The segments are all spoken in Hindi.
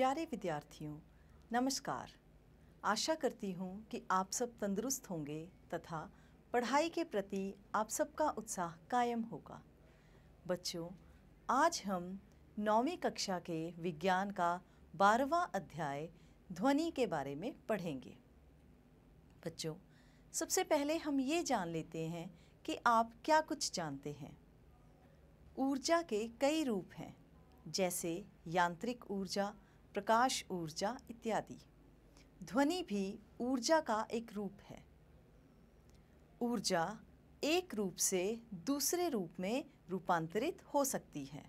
प्यारे विद्यार्थियों नमस्कार आशा करती हूँ कि आप सब तंदुरुस्त होंगे तथा पढ़ाई के प्रति आप सबका उत्साह कायम होगा बच्चों आज हम नौवीं कक्षा के विज्ञान का बारहवा अध्याय ध्वनि के बारे में पढ़ेंगे बच्चों सबसे पहले हम ये जान लेते हैं कि आप क्या कुछ जानते हैं ऊर्जा के कई रूप हैं जैसे यांत्रिक ऊर्जा प्रकाश ऊर्जा इत्यादि ध्वनि भी ऊर्जा का एक रूप है ऊर्जा एक रूप से दूसरे रूप में रूपांतरित हो सकती है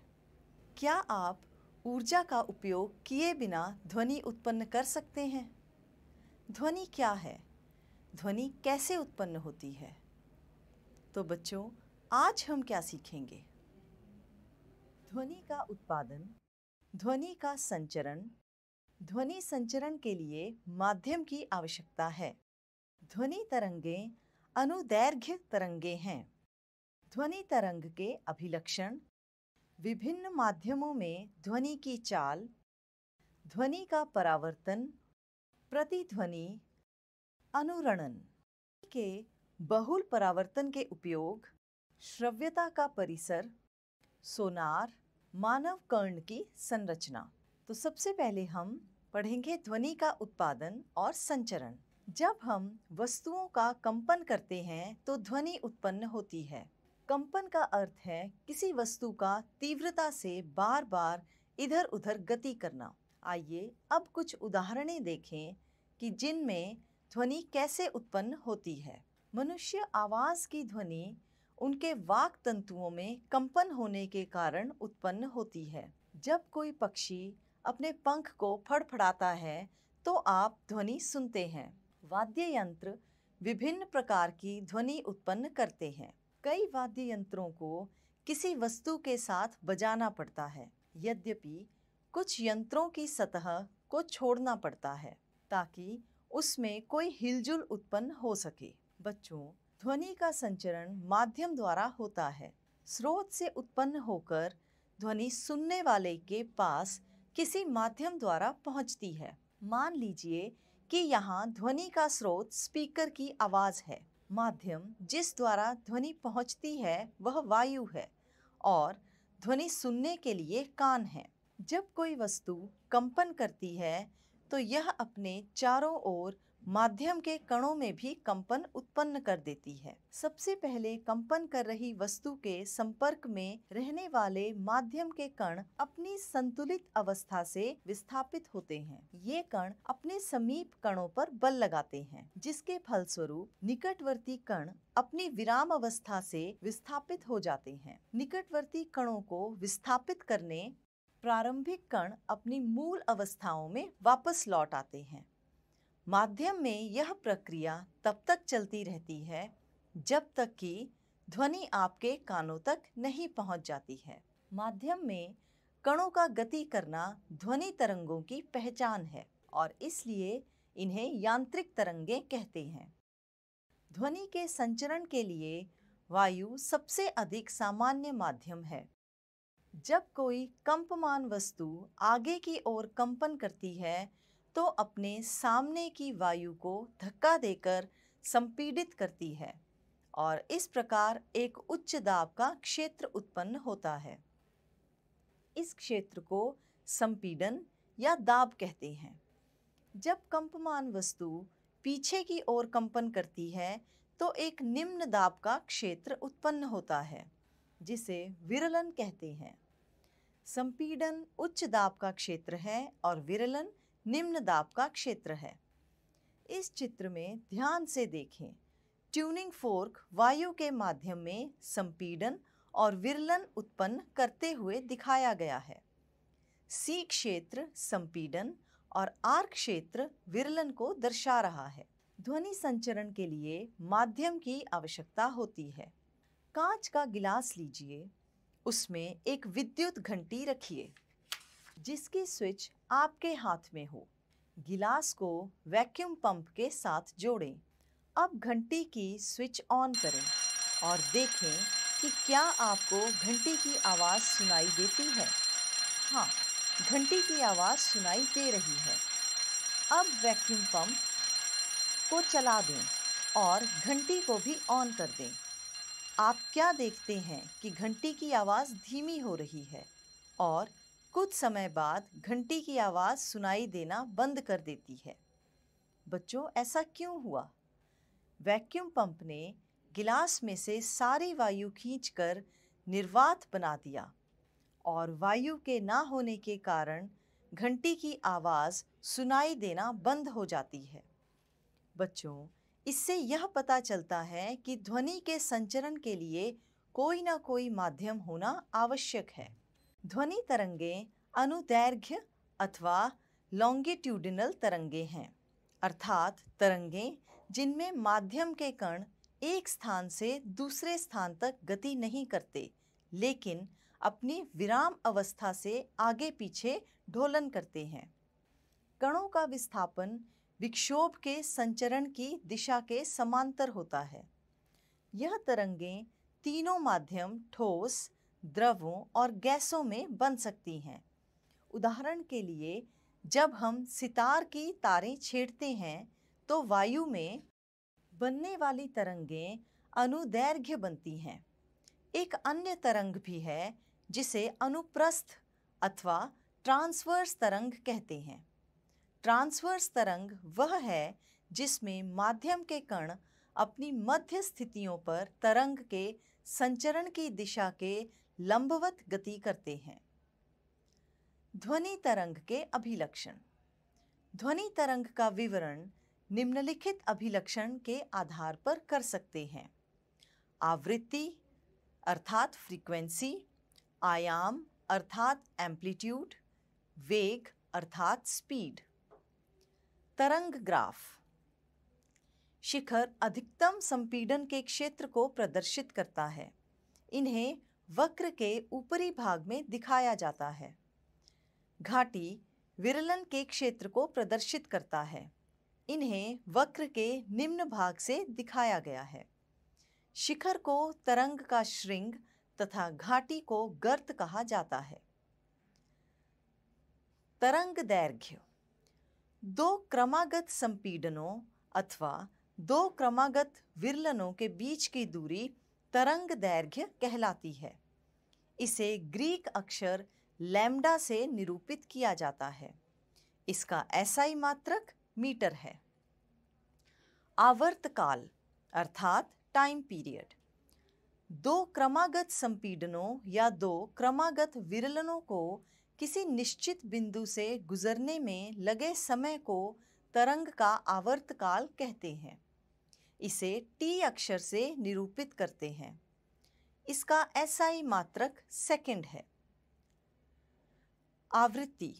क्या आप ऊर्जा का उपयोग किए बिना ध्वनि उत्पन्न कर सकते हैं ध्वनि क्या है ध्वनि कैसे उत्पन्न होती है तो बच्चों आज हम क्या सीखेंगे ध्वनि का उत्पादन ध्वनि का संचरण ध्वनि संचरण के लिए माध्यम की आवश्यकता है ध्वनि तरंगे अनुदैर्घ्य तरंगे हैं ध्वनि तरंग के अभिलक्षण विभिन्न माध्यमों में ध्वनि की चाल ध्वनि का परावर्तन प्रतिध्वनि अनुरणन के बहुल परावर्तन के उपयोग श्रव्यता का परिसर सोनार मानव कर्ण की संरचना तो सबसे पहले हम पढ़ेंगे ध्वनि का उत्पादन और संचरण जब हम वस्तुओं का कंपन करते हैं तो ध्वनि उत्पन्न होती है कंपन का अर्थ है किसी वस्तु का तीव्रता से बार बार इधर उधर गति करना आइए अब कुछ उदाहरणें देखें कि जिनमें ध्वनि कैसे उत्पन्न होती है मनुष्य आवाज़ की ध्वनि उनके वाक तंतुओं में कंपन होने के कारण उत्पन्न होती है जब कोई पक्षी अपने पंख को फड़फड़ाता है तो आप ध्वनि सुनते हैं वाद्य यंत्र विभिन्न प्रकार की ध्वनि उत्पन्न करते हैं कई वाद्य यंत्रों को किसी वस्तु के साथ बजाना पड़ता है यद्यपि कुछ यंत्रों की सतह को छोड़ना पड़ता है ताकि उसमें कोई हिलजुल उत्पन्न हो सके बच्चों ध्वनि का संचरण माध्यम द्वारा होता है स्रोत से उत्पन्न होकर ध्वनि सुनने वाले के पास किसी माध्यम द्वारा पहुंचती है मान लीजिए कि यहाँ ध्वनि का स्रोत स्पीकर की आवाज़ है माध्यम जिस द्वारा ध्वनि पहुंचती है वह वायु है और ध्वनि सुनने के लिए कान है जब कोई वस्तु कंपन करती है तो यह अपने चारों ओर माध्यम के कणों में भी कंपन उत्पन्न कर देती है सबसे पहले कंपन कर रही वस्तु के संपर्क में रहने वाले माध्यम के कण अपनी संतुलित अवस्था से विस्थापित होते हैं ये कण अपने समीप कणों पर बल लगाते हैं जिसके फलस्वरूप निकटवर्ती कण अपनी विराम अवस्था से विस्थापित हो जाते हैं निकटवर्ती कणों को विस्थापित करने प्रारंभिक कण अपनी मूल अवस्थाओं में वापस लौट आते हैं माध्यम में यह प्रक्रिया तब तक चलती रहती है जब तक कि ध्वनि आपके कानों तक नहीं पहुंच जाती है माध्यम में कणों का गति करना ध्वनि तरंगों की पहचान है और इसलिए इन्हें यांत्रिक तरंगे कहते हैं ध्वनि के संचरण के लिए वायु सबसे अधिक सामान्य माध्यम है जब कोई कंपमान वस्तु आगे की ओर कंपन करती है तो अपने सामने की वायु को धक्का देकर संपीड़ित करती है और इस प्रकार एक उच्च दाब का क्षेत्र उत्पन्न होता है इस क्षेत्र को संपीडन या दाब कहते हैं जब कंपमान वस्तु पीछे की ओर कंपन करती है तो एक निम्न दाब का क्षेत्र उत्पन्न होता है जिसे विरलन कहते हैं संपीडन उच्च दाब का क्षेत्र है और विरलन निम्न दाब का क्षेत्र है इस चित्र में ध्यान से देखें ट्यूनिंग फोर्क वायु के माध्यम में संपीडन और विरलन उत्पन्न करते हुए दिखाया गया है सी क्षेत्र संपीडन और आर क्षेत्र विरलन को दर्शा रहा है ध्वनि संचरण के लिए माध्यम की आवश्यकता होती है कांच का गिलास लीजिए उसमें एक विद्युत घंटी रखिए जिसकी स्विच आपके हाथ में हो गिलास को वैक्यूम पंप के साथ जोड़ें अब घंटी की स्विच ऑन करें और देखें कि क्या आपको घंटी की आवाज़ सुनाई देती है हाँ घंटी की आवाज़ सुनाई दे रही है अब वैक्यूम पंप को चला दें और घंटी को भी ऑन कर दें आप क्या देखते हैं कि घंटी की आवाज़ धीमी हो रही है और कुछ समय बाद घंटी की आवाज़ सुनाई देना बंद कर देती है बच्चों ऐसा क्यों हुआ वैक्यूम पंप ने गिलास में से सारी वायु खींचकर निर्वात बना दिया और वायु के ना होने के कारण घंटी की आवाज़ सुनाई देना बंद हो जाती है बच्चों इससे यह पता चलता है कि ध्वनि के संचरण के लिए कोई ना कोई माध्यम होना आवश्यक है ध्वनि तरंगे अनुदैर्घ्य अथवा लॉन्गिट्यूडिनल तरंगे हैं अर्थात तरंगे जिनमें माध्यम के कण एक स्थान से दूसरे स्थान तक गति नहीं करते लेकिन अपनी विराम अवस्था से आगे पीछे ढोलन करते हैं कणों का विस्थापन विक्षोभ के संचरण की दिशा के समांतर होता है यह तरंगें तीनों माध्यम ठोस द्रवों और गैसों में बन सकती हैं उदाहरण के लिए जब हम सितार की तारें छेड़ते हैं तो वायु में बनने वाली तरंगें अनुदैर्घ्य बनती हैं एक अन्य तरंग भी है जिसे अनुप्रस्थ अथवा ट्रांसवर्स तरंग कहते हैं ट्रांसवर्स तरंग वह है जिसमें माध्यम के कण अपनी मध्य स्थितियों पर तरंग के संचरण की दिशा के लंबवत गति करते हैं ध्वनि तरंग के अभिलक्षण ध्वनि तरंग का विवरण निम्नलिखित अभिलक्षण के आधार पर कर सकते हैं आवृत्ति अर्थात फ्रीक्वेंसी आयाम अर्थात एम्पलीट्यूड वेग अर्थात स्पीड तरंग ग्राफ शिखर अधिकतम संपीडन के क्षेत्र को प्रदर्शित करता है इन्हें वक्र के ऊपरी भाग में दिखाया जाता है घाटी विरलन के क्षेत्र को प्रदर्शित करता है इन्हें वक्र के निम्न भाग से दिखाया गया है शिखर को तरंग का श्रृंग तथा घाटी को गर्त कहा जाता है तरंग दैर्घ्य दो क्रमागत संपीडनों अथवा दो क्रमागत विरलनों के बीच की दूरी तरंग दैर्घ्य कहलाती है इसे ग्रीक अक्षर लैम्डा से निरूपित किया जाता है इसका ऐसा ही मात्रक मीटर है आवर्तकाल अर्थात टाइम पीरियड दो क्रमागत संपीडनों या दो क्रमागत विरलनों को किसी निश्चित बिंदु से गुजरने में लगे समय को तरंग का आवर्तकाल कहते हैं इसे टी अक्षर से निरूपित करते हैं इसका एसआई मात्रक सेकंड है आवृत्ति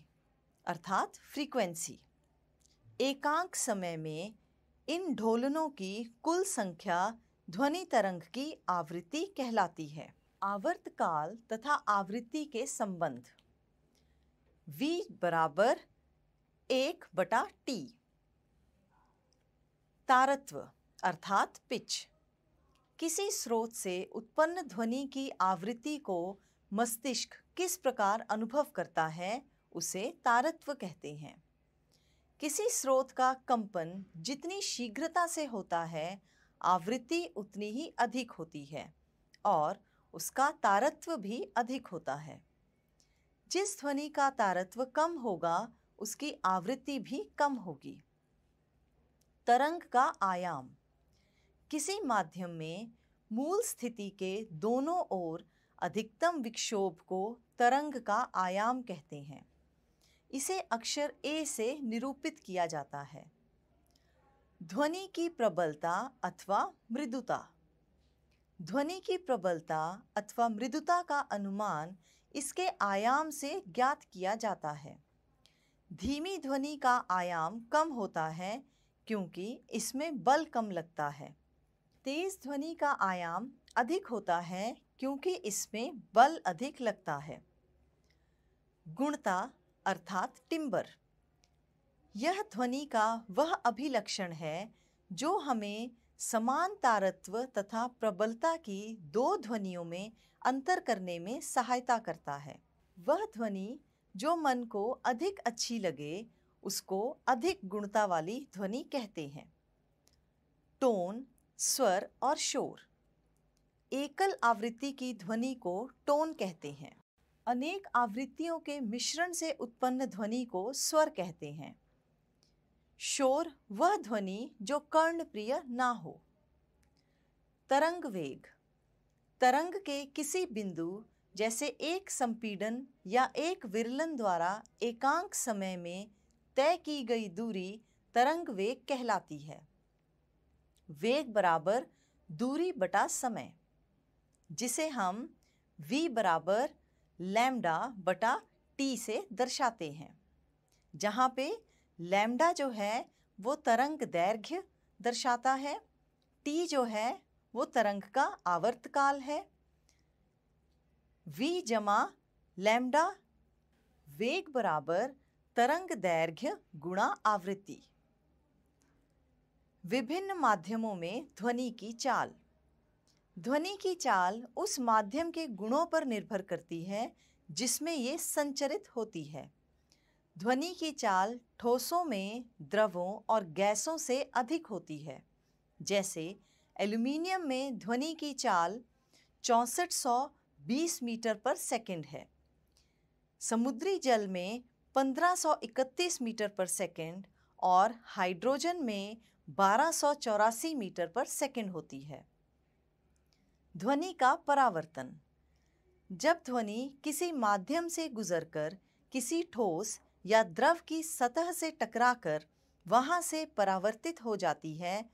अर्थात फ्रीक्वेंसी एकांक समय में इन ढोलनों की कुल संख्या ध्वनि तरंग की आवृत्ति कहलाती है आवर्त काल तथा आवृत्ति के संबंध v बराबर एक बटा टी तारत्व अर्थात पिच किसी स्रोत से उत्पन्न ध्वनि की आवृत्ति को मस्तिष्क किस प्रकार अनुभव करता है उसे तारत्व कहते हैं किसी स्रोत का कंपन जितनी शीघ्रता से होता है आवृत्ति उतनी ही अधिक होती है और उसका तारत्व भी अधिक होता है जिस ध्वनि का तारत्व कम होगा उसकी आवृत्ति भी कम होगी तरंग का आयाम किसी माध्यम में मूल स्थिति के दोनों ओर अधिकतम विक्षोभ को तरंग का आयाम कहते हैं इसे अक्षर ए से निरूपित किया जाता है ध्वनि की प्रबलता अथवा मृदुता ध्वनि की प्रबलता अथवा मृदुता का अनुमान इसके आयाम से ज्ञात किया जाता है धीमी ध्वनि का आयाम कम होता है क्योंकि इसमें बल कम लगता है तेज ध्वनि का आयाम अधिक होता है क्योंकि इसमें बल अधिक लगता है गुणता अर्थात टिम्बर यह ध्वनि का वह अभिलक्षण है जो हमें समान तारत्व तथा प्रबलता की दो ध्वनियों में अंतर करने में सहायता करता है वह ध्वनि जो मन को अधिक अच्छी लगे उसको अधिक गुणता वाली ध्वनि कहते हैं टोन स्वर और शोर एकल आवृत्ति की ध्वनि को टोन कहते हैं अनेक आवृत्तियों के मिश्रण से उत्पन्न ध्वनि को स्वर कहते हैं शोर वह ध्वनि जो कर्ण प्रिय ना हो तरंग वेग तरंग के किसी बिंदु जैसे एक संपीडन या एक विरलन द्वारा एकांक समय में तय की गई दूरी तरंग वेग कहलाती है वेग बराबर दूरी बटा समय जिसे हम v बराबर लैम्डा बटा टी से दर्शाते हैं जहाँ पे लैम्डा जो है वो तरंग दैर्घ्य दर्शाता है टी जो है वो तरंग का आवर्तकाल है v जमा लैम्डा वेग बराबर तरंग दैर्घ्य गुणा आवृत्ति विभिन्न माध्यमों में ध्वनि की चाल ध्वनि की चाल उस माध्यम के गुणों पर निर्भर करती है जिसमें ये संचरित होती है ध्वनि की चाल ठोसों में द्रवों और गैसों से अधिक होती है जैसे एल्यूमिनियम में ध्वनि की चाल चौंसठ सौ बीस मीटर पर सेकंड है समुद्री जल में पंद्रह सौ इकतीस मीटर पर सेकंड और हाइड्रोजन में बारह मीटर पर सेकंड होती है ध्वनि का परावर्तन जब ध्वनि किसी माध्यम से गुजरकर किसी ठोस या द्रव की सतह से टकराकर वहाँ से परावर्तित हो जाती है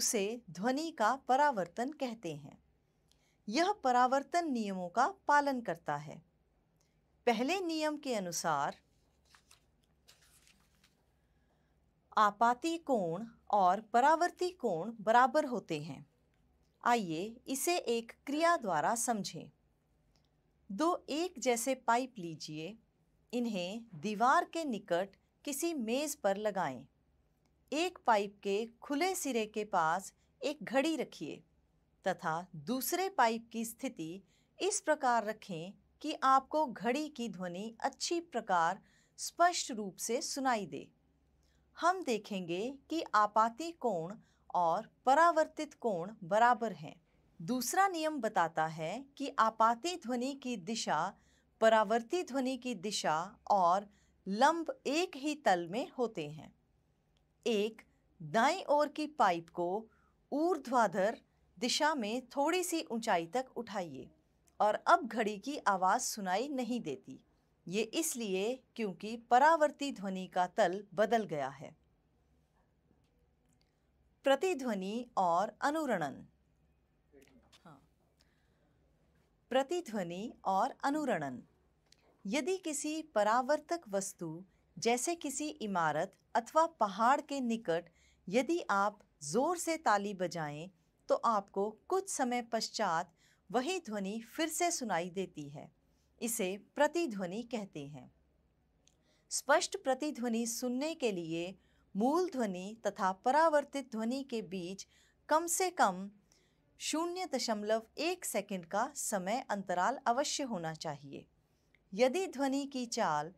उसे ध्वनि का परावर्तन कहते हैं यह परावर्तन नियमों का पालन करता है पहले नियम के अनुसार आपाती कोण और परावर्ती कोण बराबर होते हैं आइए इसे एक क्रिया द्वारा समझें दो एक जैसे पाइप लीजिए इन्हें दीवार के निकट किसी मेज़ पर लगाएं। एक पाइप के खुले सिरे के पास एक घड़ी रखिए तथा दूसरे पाइप की स्थिति इस प्रकार रखें कि आपको घड़ी की ध्वनि अच्छी प्रकार स्पष्ट रूप से सुनाई दे हम देखेंगे कि आपाती कोण और परावर्तित कोण बराबर हैं दूसरा नियम बताता है कि आपाती ध्वनि की दिशा परावर्ती ध्वनि की दिशा और लंब एक ही तल में होते हैं एक दाई ओर की पाइप को ऊर्ध्वाधर दिशा में थोड़ी सी ऊंचाई तक उठाइए और अब घड़ी की आवाज़ सुनाई नहीं देती ये इसलिए क्योंकि परावर्ती ध्वनि का तल बदल गया है प्रतिध्वनि और अनुरणन हाँ। प्रतिध्वनि और अनुरणन यदि किसी परावर्तक वस्तु जैसे किसी इमारत अथवा पहाड़ के निकट यदि आप ज़ोर से ताली बजाएं तो आपको कुछ समय पश्चात वही ध्वनि फिर से सुनाई देती है इसे प्रतिध्वनि कहते हैं स्पष्ट प्रतिध्वनि सुनने के लिए मूल ध्वनि तथा परावर्तित ध्वनि के बीच कम से कम शून्य दशमलव एक सेकेंड का समय अंतराल अवश्य होना चाहिए यदि ध्वनि की चाल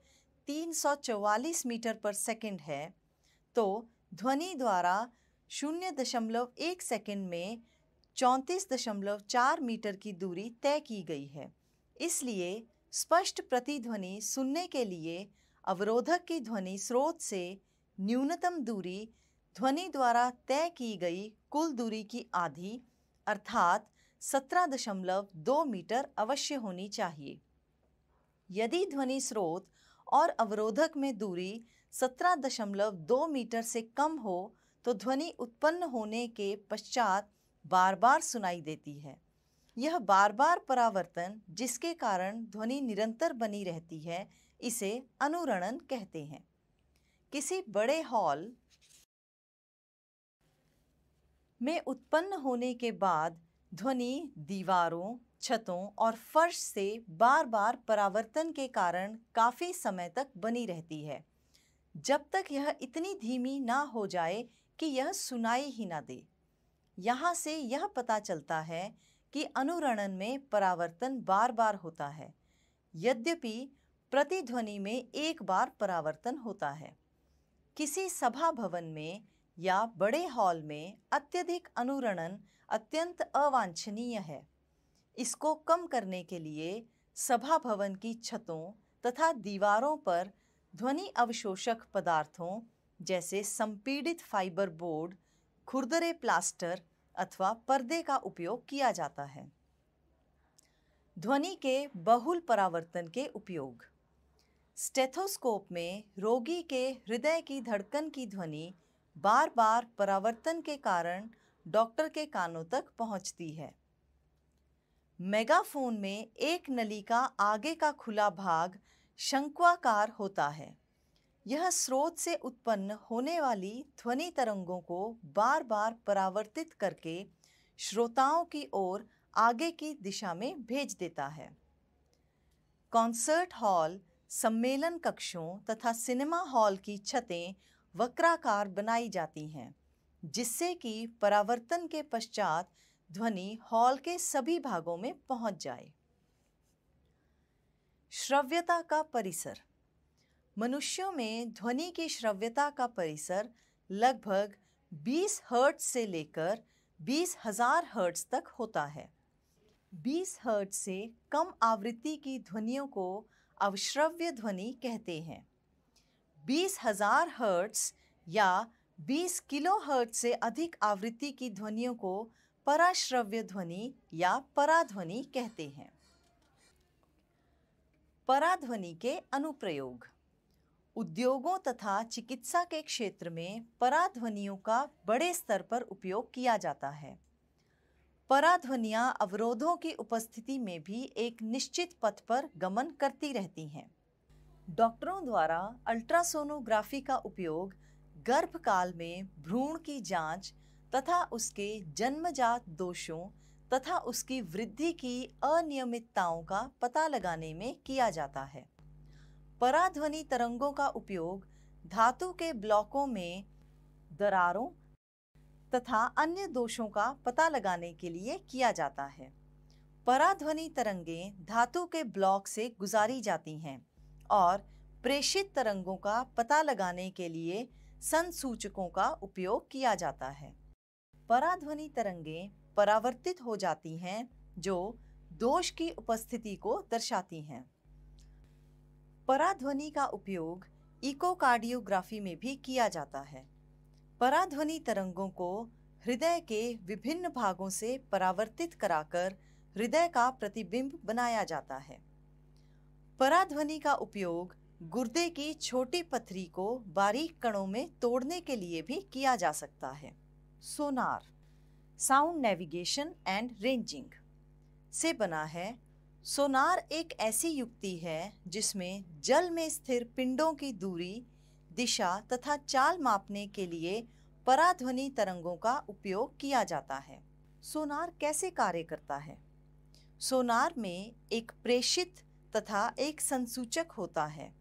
344 मीटर पर सेकेंड है तो ध्वनि द्वारा शून्य दशमलव एक सेकेंड में चौंतीस दशमलव चार मीटर की दूरी तय की गई है इसलिए स्पष्ट प्रतिध्वनि सुनने के लिए अवरोधक की ध्वनि स्रोत से न्यूनतम दूरी ध्वनि द्वारा तय की गई कुल दूरी की आधी अर्थात सत्रह दशमलव दो मीटर अवश्य होनी चाहिए यदि ध्वनि स्रोत और अवरोधक में दूरी सत्रह दशमलव दो मीटर से कम हो तो ध्वनि उत्पन्न होने के पश्चात बार बार सुनाई देती है यह बार बार परावर्तन जिसके कारण ध्वनि निरंतर बनी रहती है इसे अनुरणन कहते हैं किसी बड़े हॉल में उत्पन्न होने के बाद ध्वनि दीवारों छतों और फर्श से बार बार परावर्तन के कारण काफ़ी समय तक बनी रहती है जब तक यह इतनी धीमी ना हो जाए कि यह सुनाई ही ना दे यहाँ से यह पता चलता है कि अनुरणन में परावर्तन बार बार होता है यद्यपि प्रतिध्वनि में एक बार परावर्तन होता है किसी सभा भवन में या बड़े हॉल में अत्यधिक अनुरणन अत्यंत अवांछनीय है इसको कम करने के लिए सभा भवन की छतों तथा दीवारों पर ध्वनि अवशोषक पदार्थों जैसे संपीड़ित फाइबर बोर्ड खुरदरे प्लास्टर अथवा पर्दे का उपयोग किया जाता है ध्वनि के बहुल परावर्तन के उपयोग स्टेथोस्कोप में रोगी के हृदय की धड़कन की ध्वनि बार बार परावर्तन के कारण डॉक्टर के कानों तक पहुंचती है मेगाफोन में एक नली का आगे का खुला भाग शंक्वाकार होता है यह स्रोत से उत्पन्न होने वाली ध्वनि तरंगों को बार बार परावर्तित करके श्रोताओं की ओर आगे की दिशा में भेज देता है कॉन्सर्ट हॉल सम्मेलन कक्षों तथा सिनेमा हॉल की छतें वक्राकार बनाई जाती हैं जिससे कि परावर्तन के पश्चात ध्वनि हॉल के सभी भागों में पहुंच जाए श्रव्यता का परिसर मनुष्यों में ध्वनि की श्रव्यता का परिसर लगभग 20 हर्ट्ज से लेकर बीस हजार हर्ट्स तक होता है 20 हर्ट्ज से कम आवृत्ति की ध्वनियों को अवश्रव्य ध्वनि कहते हैं बीस हजार हर्ट्स या 20 किलो हर्ट से अधिक आवृत्ति की ध्वनियों को पराश्रव्य ध्वनि या पराध्वनि कहते हैं पराध्वनि के अनुप्रयोग उद्योगों तथा चिकित्सा के क्षेत्र में पराध्वनियों का बड़े स्तर पर उपयोग किया जाता है पराध्वनियाँ अवरोधों की उपस्थिति में भी एक निश्चित पथ पर गमन करती रहती हैं डॉक्टरों द्वारा अल्ट्रासोनोग्राफी का उपयोग गर्भकाल में भ्रूण की जांच तथा उसके जन्मजात दोषों तथा उसकी वृद्धि की अनियमितताओं का पता लगाने में किया जाता है पराध्वनि तरंगों का उपयोग धातु के ब्लॉकों में दरारों तथा अन्य दोषों का पता लगाने के लिए किया जाता है पराध्वनि तरंगें धातु के ब्लॉक से गुजारी जाती हैं और प्रेषित तरंगों का पता लगाने के लिए संसूचकों का उपयोग किया जाता है पराध्वनि तरंगें परावर्तित हो जाती हैं जो दोष की उपस्थिति को दर्शाती हैं पराध्वनि का उपयोग इकोकार्डियोग्राफी में भी किया जाता है पराध्वनि तरंगों को हृदय के विभिन्न भागों से परावर्तित कराकर हृदय का प्रतिबिंब बनाया जाता है पराध्वनि का उपयोग गुर्दे की छोटी पथरी को बारीक कणों में तोड़ने के लिए भी किया जा सकता है sonar sound navigation and ranging से बना है सोनार एक ऐसी युक्ति है जिसमें जल में स्थिर पिंडों की दूरी दिशा तथा चाल मापने के लिए पराध्वनि तरंगों का उपयोग किया जाता है सोनार कैसे कार्य करता है सोनार में एक प्रेषित तथा एक संसूचक होता है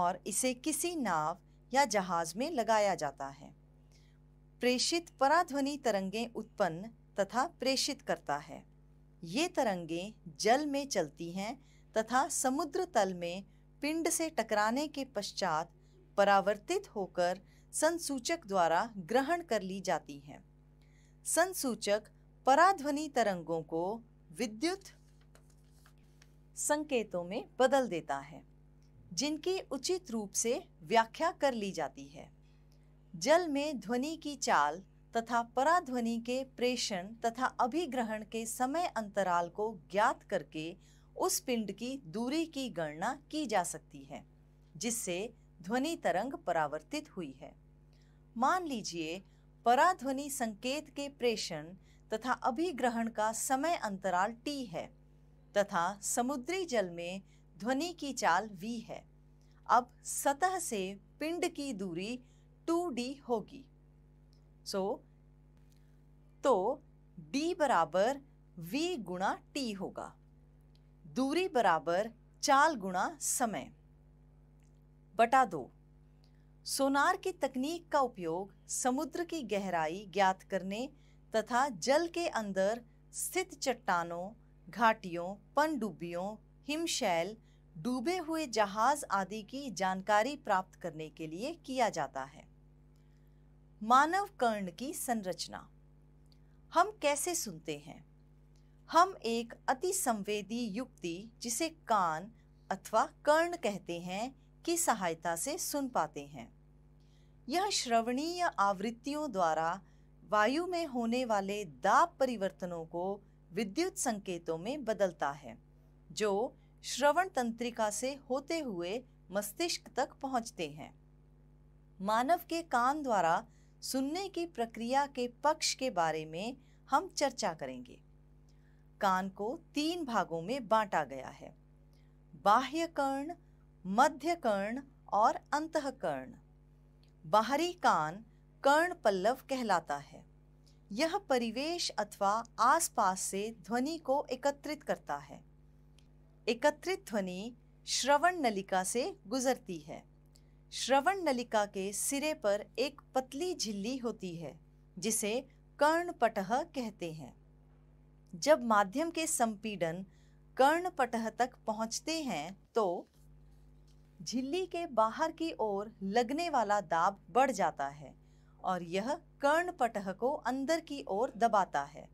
और इसे किसी नाव या जहाज में लगाया जाता है प्रेषित पराध्वनि तरंगें उत्पन्न तथा प्रेषित करता है ये तरंगें जल में चलती हैं तथा समुद्र तल में पिंड से टकराने के पश्चात परावर्तित होकर संसूचक द्वारा ग्रहण कर ली जाती हैं संसूचक पराध्वनि तरंगों को विद्युत संकेतों में बदल देता है जिनकी उचित रूप से व्याख्या कर ली जाती है जल में ध्वनि की चाल तथा पराध्वनि के प्रेषण तथा अभिग्रहण के समय अंतराल को ज्ञात करके उस पिंड की दूरी की गणना की जा सकती है जिससे ध्वनि तरंग परावर्तित हुई है मान लीजिए पराध्वनि संकेत के प्रेषण तथा अभिग्रहण का समय अंतराल टी है तथा समुद्री जल में ध्वनि की चाल v है अब सतह से पिंड की दूरी 2d होगी सो तो d बराबर v गुणा टी होगा दूरी बराबर चाल गुणा समय बटा दो सोनार की तकनीक का उपयोग समुद्र की गहराई ज्ञात करने तथा जल के अंदर स्थित चट्टानों घाटियों पनडुब्बियों हिमशैल डूबे हुए जहाज आदि की जानकारी प्राप्त करने के लिए किया जाता है मानव कर्ण की संरचना हम कैसे सुनते हैं हम एक अति संवेदी युक्ति जिसे कान अथवा कर्ण कहते हैं की सहायता से सुन पाते हैं यह श्रवणीय आवृत्तियों द्वारा वायु में होने वाले दाब परिवर्तनों को विद्युत संकेतों में बदलता है जो श्रवण तंत्रिका से होते हुए मस्तिष्क तक पहुंचते हैं मानव के कान द्वारा सुनने की प्रक्रिया के पक्ष के बारे में हम चर्चा करेंगे कान को तीन भागों में बांटा गया है बाह्य कर्ण मध्य कर्ण और अंतकर्ण बाहरी कान कर्ण पल्लव कहलाता है यह परिवेश अथवा आसपास से ध्वनि को एकत्रित करता है एकत्रित ध्वनि श्रवण नलिका से गुजरती है श्रवण नलिका के सिरे पर एक पतली झिल्ली होती है जिसे कर्णपटह कहते हैं जब माध्यम के संपीडन कर्णपटह तक पहुंचते हैं तो झिल्ली के बाहर की ओर लगने वाला दाब बढ़ जाता है और यह कर्णपटह को अंदर की ओर दबाता है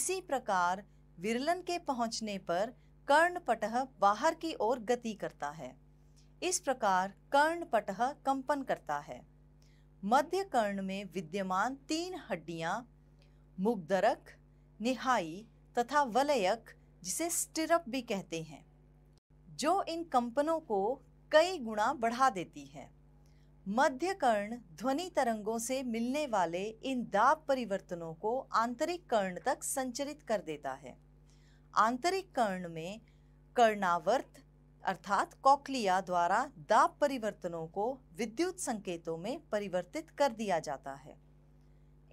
इसी प्रकार विरलन के पहुंचने पर कर्णपटह बाहर की ओर गति करता है इस प्रकार कर्ण पटह कंपन करता है मध्य कर्ण में विद्यमान तीन हड्डियां मुग्धरक निहाई तथा वलयक जिसे स्टिरप भी कहते हैं जो इन कंपनों को कई गुणा बढ़ा देती है मध्य कर्ण ध्वनि तरंगों से मिलने वाले इन दाब परिवर्तनों को आंतरिक कर्ण तक संचरित कर देता है आंतरिक कर्ण में कर्णावर्त अर्थात कॉकलिया द्वारा दाब परिवर्तनों को विद्युत संकेतों में परिवर्तित कर दिया जाता है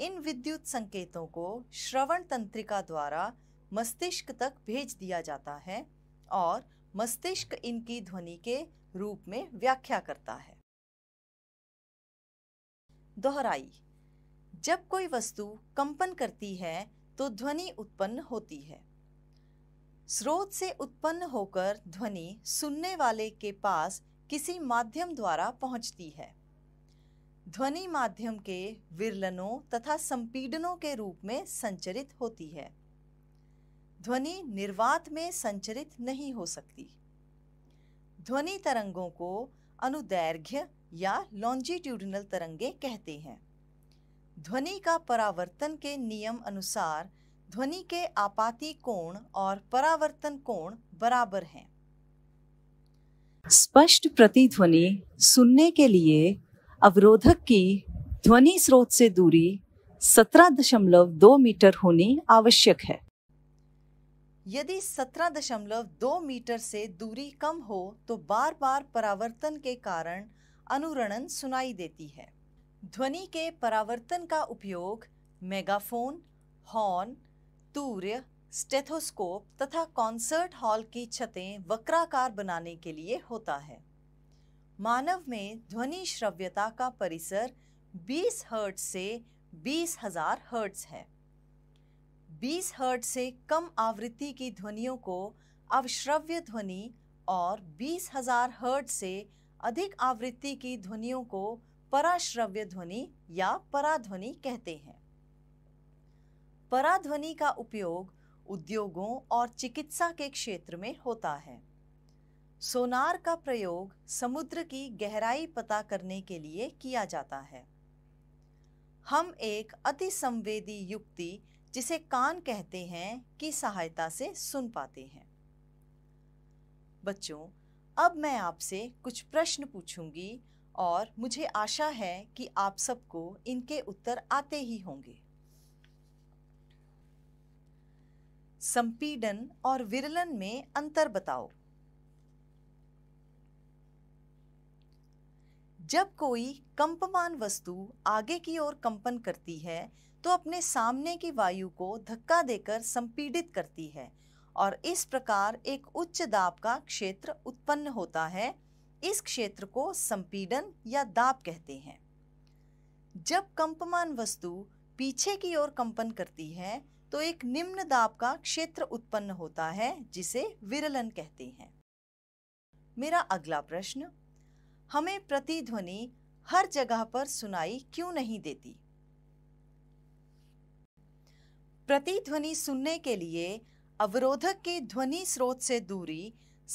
इन विद्युत संकेतों को श्रवण तंत्रिका द्वारा मस्तिष्क तक भेज दिया जाता है और मस्तिष्क इनकी ध्वनि के रूप में व्याख्या करता है दोहराई जब कोई वस्तु कंपन करती है तो ध्वनि उत्पन्न होती है स्रोत से उत्पन्न होकर ध्वनि सुनने वाले के पास किसी माध्यम द्वारा पहुंचती है ध्वनि माध्यम के विरलनों तथा संपीडनों के रूप में संचरित होती है ध्वनि निर्वात में संचरित नहीं हो सकती ध्वनि तरंगों को अनुदैर्घ्य या लॉन्जिट्यूडिनल तरंगे कहते हैं ध्वनि का परावर्तन के नियम अनुसार ध्वनि के आपाती कोण और परावर्तन कोण बराबर हैं स्पष्ट प्रतिध्वनि सुनने के लिए अवरोधक की ध्वनि स्रोत से दूरी 17.2 मीटर होनी आवश्यक है यदि 17.2 मीटर से दूरी कम हो तो बार बार परावर्तन के कारण अनुरणन सुनाई देती है ध्वनि के परावर्तन का उपयोग मेगाफोन हॉर्न तूर्य स्टेथोस्कोप तथा कॉन्सर्ट हॉल की छतें वक्राकार बनाने के लिए होता है मानव में ध्वनि श्रव्यता का परिसर 20 हर्ट्ज से 20,000 हर्ट्स है 20 हर्ट से कम आवृत्ति की ध्वनियों को अवश्रव्य ध्वनि और 20,000 हर्ट से अधिक आवृत्ति की ध्वनियों को पराश्रव्य ध्वनि या पराध्वनि कहते हैं पराध्वनि का उपयोग उद्योगों और चिकित्सा के क्षेत्र में होता है सोनार का प्रयोग समुद्र की गहराई पता करने के लिए किया जाता है हम एक अति संवेदी युक्ति जिसे कान कहते हैं की सहायता से सुन पाते हैं बच्चों अब मैं आपसे कुछ प्रश्न पूछूंगी और मुझे आशा है कि आप सबको इनके उत्तर आते ही होंगे संपीडन और विरलन में अंतर बताओ जब कोई कंपमान वस्तु आगे की ओर कंपन करती है तो अपने सामने की वायु को धक्का देकर संपीडित करती है और इस प्रकार एक उच्च दाब का क्षेत्र उत्पन्न होता है इस क्षेत्र को संपीडन या दाब कहते हैं जब कंपमान वस्तु पीछे की ओर कंपन करती है तो एक निम्न दाब का क्षेत्र उत्पन्न होता है जिसे विरलन कहते हैं मेरा अगला प्रश्न हमें प्रतिध्वनि हर जगह पर सुनाई क्यों नहीं देती प्रतिध्वनि सुनने के लिए अवरोधक के ध्वनि स्रोत से दूरी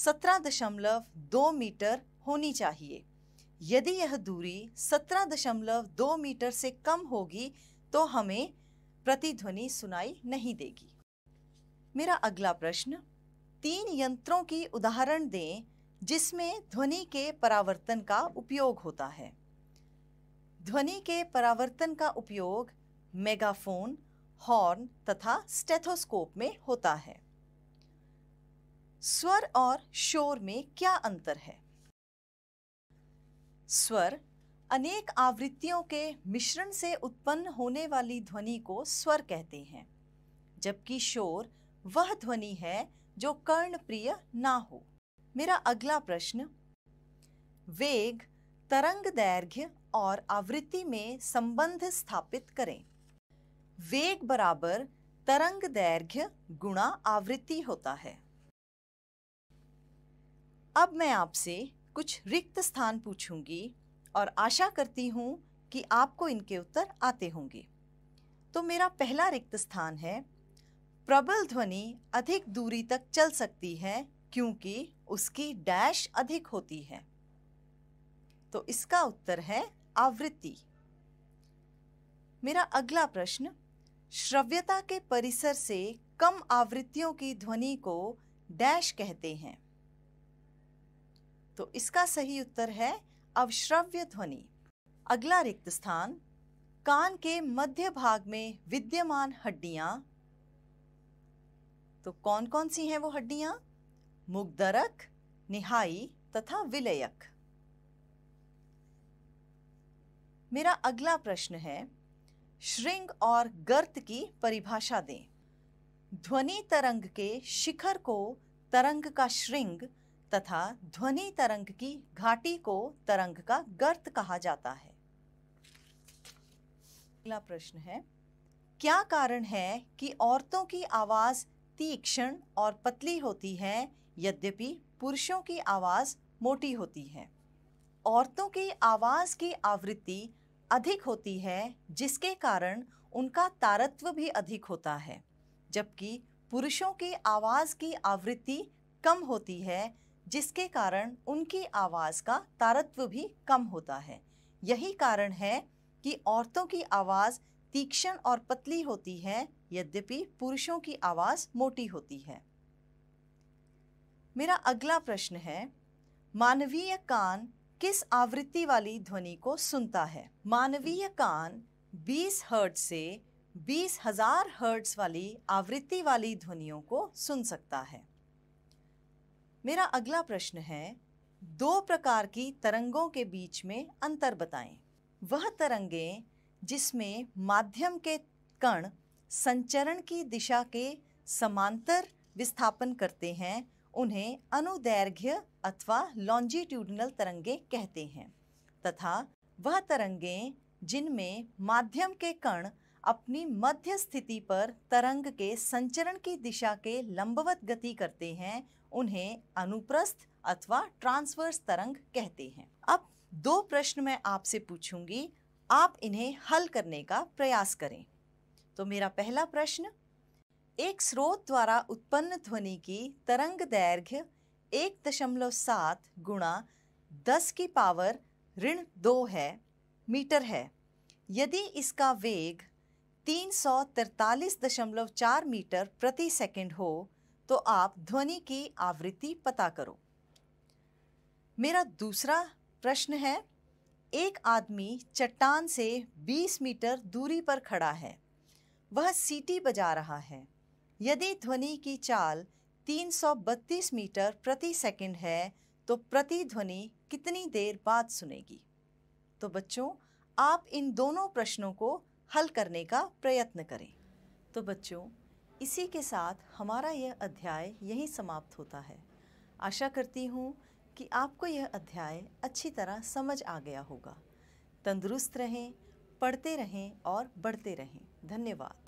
17.2 मीटर होनी चाहिए यदि यह दूरी 17.2 मीटर से कम होगी तो हमें प्रतिध्वनि सुनाई नहीं देगी मेरा अगला प्रश्न तीन यंत्रों की उदाहरण दें जिसमें ध्वनि के परावर्तन का उपयोग होता है ध्वनि के परावर्तन का उपयोग मेगाफोन हॉर्न तथा स्टेथोस्कोप में होता है स्वर और शोर में क्या अंतर है स्वर अनेक आवृत्तियों के मिश्रण से उत्पन्न होने वाली ध्वनि को स्वर कहते हैं जबकि शोर वह ध्वनि है जो कर्ण प्रिय ना हो मेरा अगला प्रश्न वेग तरंग दैर्घ्य और आवृत्ति में संबंध स्थापित करें वेग बराबर तरंग दैर्घ्य गुणा आवृत्ति होता है अब मैं आपसे कुछ रिक्त स्थान पूछूंगी और आशा करती हूँ कि आपको इनके उत्तर आते होंगे तो मेरा पहला रिक्त स्थान है प्रबल ध्वनि अधिक दूरी तक चल सकती है क्योंकि उसकी डैश अधिक होती है तो इसका उत्तर है आवृत्ति मेरा अगला प्रश्न श्रव्यता के परिसर से कम आवृत्तियों की ध्वनि को डैश कहते हैं तो इसका सही उत्तर है अवश्रव्य ध्वनि अगला रिक्त स्थान कान के मध्य भाग में विद्यमान हड्डियां तो कौन कौन सी हैं वो हड्डियां मुग्धरक निहाई तथा विलयक मेरा अगला प्रश्न है श्रृंग और गर्त की परिभाषा दें ध्वनि तरंग के शिखर को तरंग का श्रृंग तथा ध्वनि तरंग की घाटी को तरंग का गर्त कहा जाता है अगला प्रश्न है क्या कारण है कि औरतों की आवाज़ तीक्ष्ण और पतली होती है यद्यपि पुरुषों की आवाज़ मोटी होती है औरतों की आवाज़ की आवृत्ति अधिक होती है जिसके कारण उनका तारत्व भी अधिक होता है जबकि पुरुषों की आवाज़ की आवृत्ति कम होती है जिसके कारण उनकी आवाज़ का तारत्व भी कम होता है यही कारण है कि औरतों की आवाज़ तीक्ष्ण और पतली होती है यद्यपि पुरुषों की आवाज़ मोटी होती है मेरा अगला प्रश्न है मानवीय कान किस आवृत्ति वाली ध्वनि को सुनता है मानवीय कान 20 हर्ट से बीस हजार हर्ट्स वाली आवृत्ति वाली ध्वनियों को सुन सकता है मेरा अगला प्रश्न है दो प्रकार की तरंगों के बीच में अंतर बताएं वह तरंगे जिसमें माध्यम के कण संचरण की दिशा के समांतर विस्थापन करते हैं उन्हें अनुदैर्घ्य अथवा लॉन्जिट्यूडनल तरंगे कहते हैं तथा वह तरंगे जिनमें माध्यम के कण अपनी मध्य स्थिति पर तरंग के संचरण की दिशा के लंबवत गति करते हैं उन्हें अनुप्रस्थ अथवा ट्रांसवर्स तरंग कहते हैं अब दो प्रश्न मैं आपसे पूछूंगी आप इन्हें हल करने का प्रयास करें तो मेरा पहला प्रश्न एक स्रोत द्वारा उत्पन्न ध्वनि की तरंग दैर्घ्य एक दशमलव सात गुणा दस की पावर ऋण दो है मीटर है यदि इसका वेग तीन सौ तिरतालीस दशमलव चार मीटर प्रति सेकंड हो तो आप ध्वनि की आवृत्ति पता करो मेरा दूसरा प्रश्न है एक आदमी चट्टान से 20 मीटर दूरी पर खड़ा है वह सीटी बजा रहा है यदि ध्वनि की चाल 332 मीटर प्रति सेकंड है तो प्रति ध्वनि कितनी देर बाद सुनेगी तो बच्चों आप इन दोनों प्रश्नों को हल करने का प्रयत्न करें तो बच्चों इसी के साथ हमारा यह अध्याय यहीं समाप्त होता है आशा करती हूँ कि आपको यह अध्याय अच्छी तरह समझ आ गया होगा तंदुरुस्त रहें पढ़ते रहें और बढ़ते रहें धन्यवाद